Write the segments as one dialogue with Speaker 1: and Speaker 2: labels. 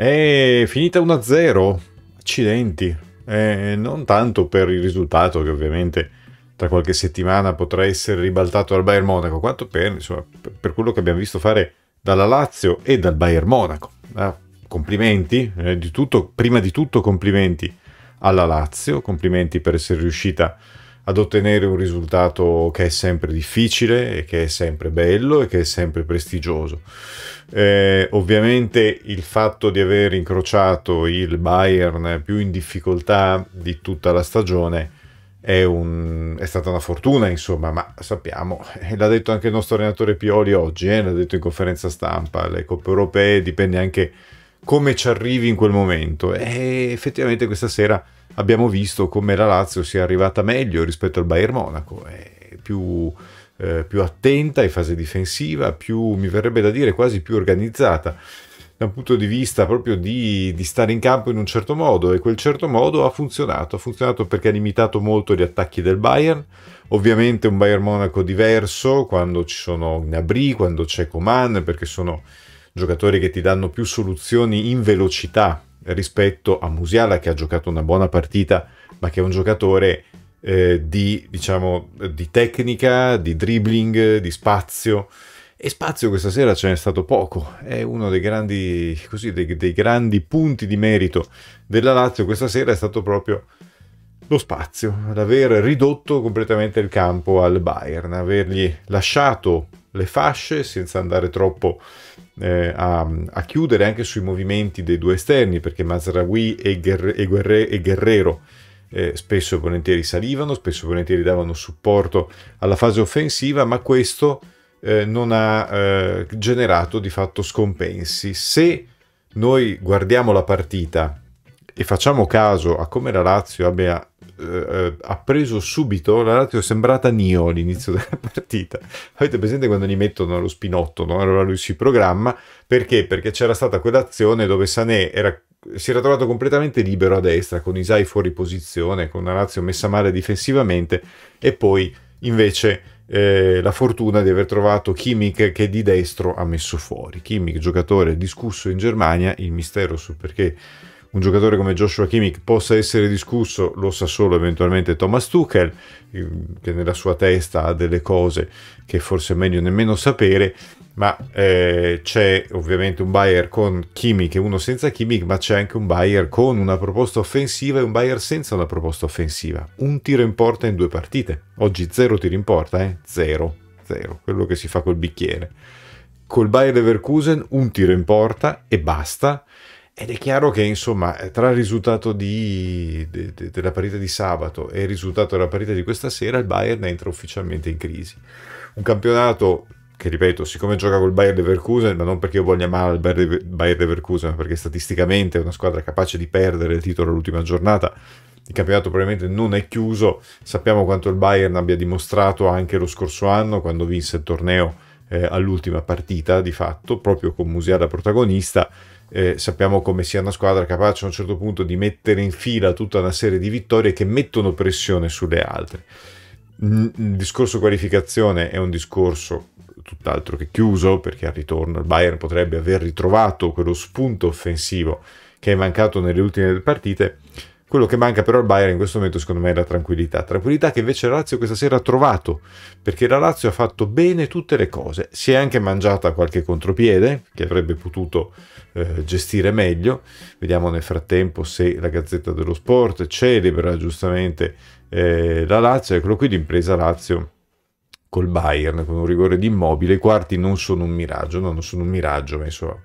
Speaker 1: È eh, finita 1-0, accidenti. Eh, non tanto per il risultato che ovviamente tra qualche settimana potrà essere ribaltato dal Bayern Monaco, quanto per, insomma, per quello che abbiamo visto fare dalla Lazio e dal Bayern Monaco. Ah, complimenti, eh, di tutto, prima di tutto complimenti alla Lazio, complimenti per essere riuscita a ad ottenere un risultato che è sempre difficile e che è sempre bello e che è sempre prestigioso. Eh, ovviamente il fatto di aver incrociato il Bayern più in difficoltà di tutta la stagione è, un, è stata una fortuna, insomma, ma sappiamo, eh, l'ha detto anche il nostro allenatore Pioli oggi, eh, l'ha detto in conferenza stampa, le coppe europee dipende anche come ci arrivi in quel momento e eh, effettivamente questa sera abbiamo visto come la Lazio sia arrivata meglio rispetto al Bayern Monaco, è più, eh, più attenta in fase difensiva, più, mi verrebbe da dire, quasi più organizzata da un punto di vista proprio di, di, stare in campo in un certo modo e quel certo modo ha funzionato, ha funzionato perché ha limitato molto gli attacchi del Bayern, ovviamente un Bayern Monaco diverso quando ci sono Gnabry, quando c'è Coman, perché sono giocatori che ti danno più soluzioni in velocità rispetto a Musiala che ha giocato una buona partita, ma che è un giocatore eh, di, diciamo, di tecnica, di dribbling, di spazio. E spazio questa sera ce n'è stato poco, è uno dei grandi, così, dei, dei grandi punti di merito della Lazio questa sera è stato proprio lo spazio, ad aver ridotto completamente il campo al Bayern, avergli lasciato le fasce senza andare troppo eh, a, a, chiudere anche sui movimenti dei due esterni, perché Mazraoui e, Guerre, e, Guerre, e Guerrero eh, spesso e volentieri salivano, spesso e volentieri davano supporto alla fase offensiva, ma questo eh, non ha eh, generato di fatto scompensi. Se noi guardiamo la partita e facciamo caso a come la Lazio abbia eh, eh, ha preso subito, la Lazio è sembrata Nio all'inizio della partita. Avete presente quando gli mettono lo spinotto, no? allora lui si programma, perché? Perché c'era stata quell'azione dove Sané era, si era trovato completamente libero a destra, con Isai fuori posizione, con la Lazio messa male difensivamente, e poi invece... Eh, la fortuna di aver trovato Kimmich che di destro ha messo fuori. Kimmich, giocatore discusso in Germania, il mistero su perché un giocatore come Joshua Kimmich possa essere discusso, lo sa solo eventualmente Thomas Tuchel, che nella sua testa ha delle cose che forse è meglio nemmeno sapere, ma eh, c'è ovviamente un Bayer con Kimmich e uno senza Kimmich, ma c'è anche un Bayer con una proposta offensiva e un Bayer senza una proposta offensiva. Un tiro in porta in due partite. Oggi zero tiro in porta, eh? Zero, zero, quello che si fa col bicchiere. Col Bayer Leverkusen un tiro in porta e basta ed è chiaro che, insomma, eh, tra il risultato di, de, de, della partita di sabato e il risultato della partita di questa sera, il Bayern entra ufficialmente in crisi. Un campionato che, ripeto, siccome gioca col Bayern Leverkusen, ma non perché io voglia male il Bayern, Bayern Leverkusen, ma perché statisticamente è una squadra capace di perdere il titolo all'ultima giornata, il campionato probabilmente non è chiuso. Sappiamo quanto il Bayern abbia dimostrato anche lo scorso anno, quando vinse il torneo eh, all'ultima partita, di fatto, proprio con Musiala protagonista eh, sappiamo come sia una squadra capace a un certo punto di mettere in fila tutta una serie di vittorie che mettono pressione sulle altre. Il discorso qualificazione è un discorso tutt'altro che chiuso perché al ritorno il Bayern potrebbe aver ritrovato quello spunto offensivo che è mancato nelle ultime partite quello che manca però al Bayern in questo momento secondo me è la tranquillità, tranquillità che invece la Lazio questa sera ha trovato, perché la Lazio ha fatto bene tutte le cose, si è anche mangiata qualche contropiede che avrebbe potuto eh, gestire meglio, vediamo nel frattempo se la Gazzetta dello Sport celebra giustamente eh, la Lazio, eccolo qui l'impresa Lazio col Bayern con un rigore di immobile, i quarti non sono un miraggio, no, non sono un miraggio, ma insomma,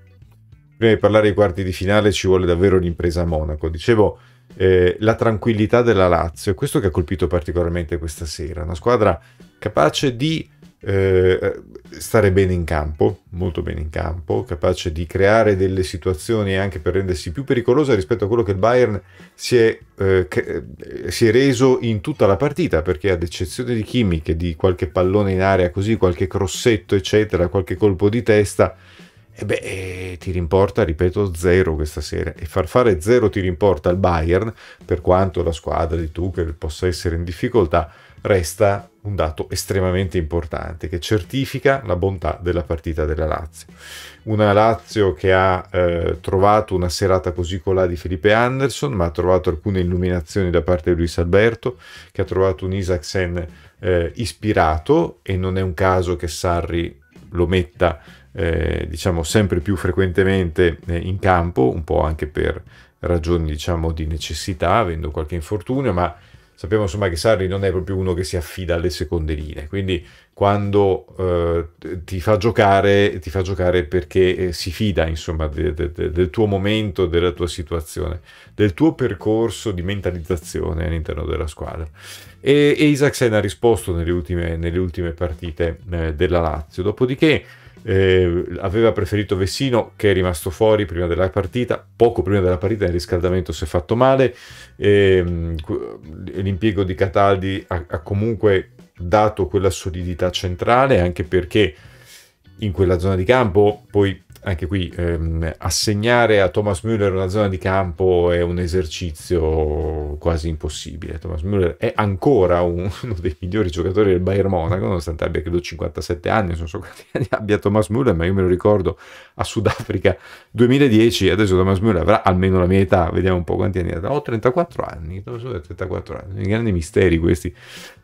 Speaker 1: prima di parlare dei quarti di finale ci vuole davvero l'impresa Monaco, dicevo eh, la tranquillità della Lazio. È questo che ha colpito particolarmente questa sera. Una squadra capace di eh, stare bene in campo, molto bene in campo, capace di creare delle situazioni anche per rendersi più pericolosa rispetto a quello che il Bayern si è, eh, che, eh, si è reso in tutta la partita, perché ad eccezione di chimiche, di qualche pallone in area così, qualche crossetto, eccetera, qualche colpo di testa, e beh, eh, tiri in ripeto, zero questa sera. E far fare zero ti rimporta porta al Bayern, per quanto la squadra di Tuchel possa essere in difficoltà, resta un dato estremamente importante che certifica la bontà della partita della Lazio. Una Lazio che ha eh, trovato una serata così colà di Felipe Anderson, ma ha trovato alcune illuminazioni da parte di Luis Alberto, che ha trovato un Isaacsen eh, ispirato e non è un caso che Sarri lo metta eh, diciamo sempre più frequentemente eh, in campo, un po' anche per ragioni diciamo di necessità, avendo qualche infortunio, ma Sappiamo insomma che Sarri non è proprio uno che si affida alle seconde linee, quindi quando eh, ti, fa giocare, ti fa giocare perché eh, si fida insomma de, de, de, del tuo momento, della tua situazione, del tuo percorso di mentalizzazione all'interno della squadra. E, e Isaacsen ha risposto nelle ultime, nelle ultime partite eh, della Lazio, dopodiché eh, aveva preferito Vessino che è rimasto fuori prima della partita, poco prima della partita il riscaldamento si è fatto male, eh, l'impiego di Cataldi ha, ha comunque dato quella solidità centrale anche perché in quella zona di campo poi anche qui ehm, assegnare a Thomas Müller una zona di campo è un esercizio quasi impossibile. Thomas Müller è ancora un, uno dei migliori giocatori del Bayern Monaco, nonostante abbia credo 57 anni, non so quanti anni abbia Thomas Müller, ma io me lo ricordo a Sudafrica 2010, adesso Thomas Müller avrà almeno la mia età, vediamo un po' quanti anni ha, Ho oh, 34 anni, non so, 34 anni, i grandi misteri questi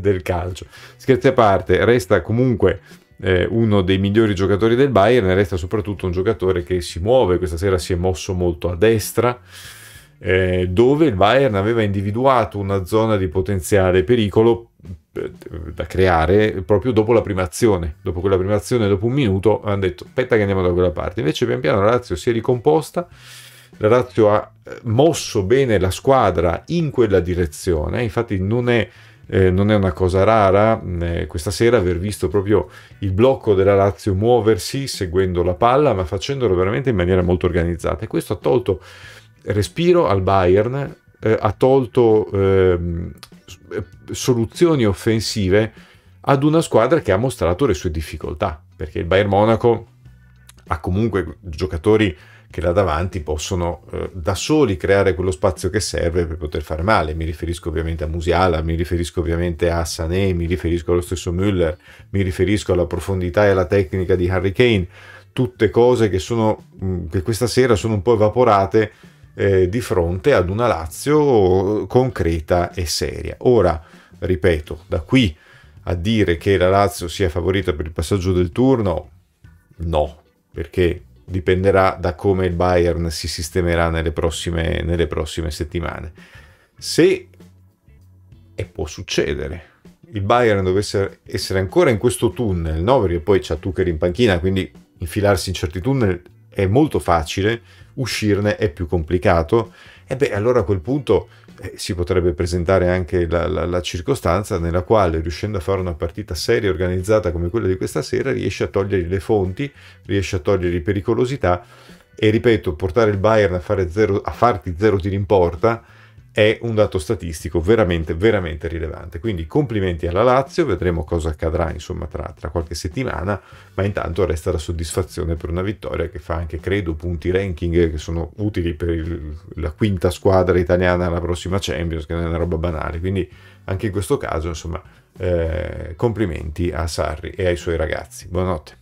Speaker 1: del calcio. Scherzi a parte, resta comunque eh, uno dei migliori giocatori del Bayern, e resta soprattutto un giocatore che si muove, questa sera si è mosso molto a destra, eh, dove il Bayern aveva individuato una zona di potenziale pericolo eh, da creare proprio dopo la prima azione. Dopo quella prima azione, dopo un minuto, hanno detto aspetta che andiamo da quella parte. Invece pian piano la Lazio si è ricomposta, la Lazio ha eh, mosso bene la squadra in quella direzione, infatti non è eh, non è una cosa rara eh, questa sera aver visto proprio il blocco della Lazio muoversi seguendo la palla, ma facendolo veramente in maniera molto organizzata. E questo ha tolto respiro al Bayern, eh, ha tolto ehm, eh, soluzioni offensive ad una squadra che ha mostrato le sue difficoltà, perché il Bayern Monaco ha comunque giocatori che là davanti possono eh, da soli creare quello spazio che serve per poter fare male. Mi riferisco ovviamente a Musiala, mi riferisco ovviamente a Sané, mi riferisco allo stesso Müller, mi riferisco alla profondità e alla tecnica di Harry Kane, tutte cose che, sono, mm, che questa sera sono un po' evaporate eh, di fronte ad una Lazio eh, concreta e seria. Ora, ripeto, da qui a dire che la Lazio sia favorita per il passaggio del turno, no, perché dipenderà da come il Bayern si sistemerà nelle prossime, nelle prossime settimane. Se, e può succedere, il Bayern dovesse essere ancora in questo tunnel, no? perché poi c'è Tucker in panchina, quindi infilarsi in certi tunnel è molto facile, uscirne è più complicato, e beh allora a quel punto eh, si potrebbe presentare anche la, la, la, circostanza nella quale, riuscendo a fare una partita seria e organizzata come quella di questa sera, riesce a togliere le fonti, riesce a togliere le pericolosità e, ripeto, portare il Bayern a, fare zero, a farti zero tiri in porta è un dato statistico veramente, veramente rilevante. Quindi complimenti alla Lazio, vedremo cosa accadrà insomma, tra, tra, qualche settimana, ma intanto resta la soddisfazione per una vittoria che fa anche, credo, punti ranking che sono utili per il, la quinta squadra italiana alla prossima Champions, che non è una roba banale. Quindi anche in questo caso, insomma, eh, complimenti a Sarri e ai suoi ragazzi. Buonanotte.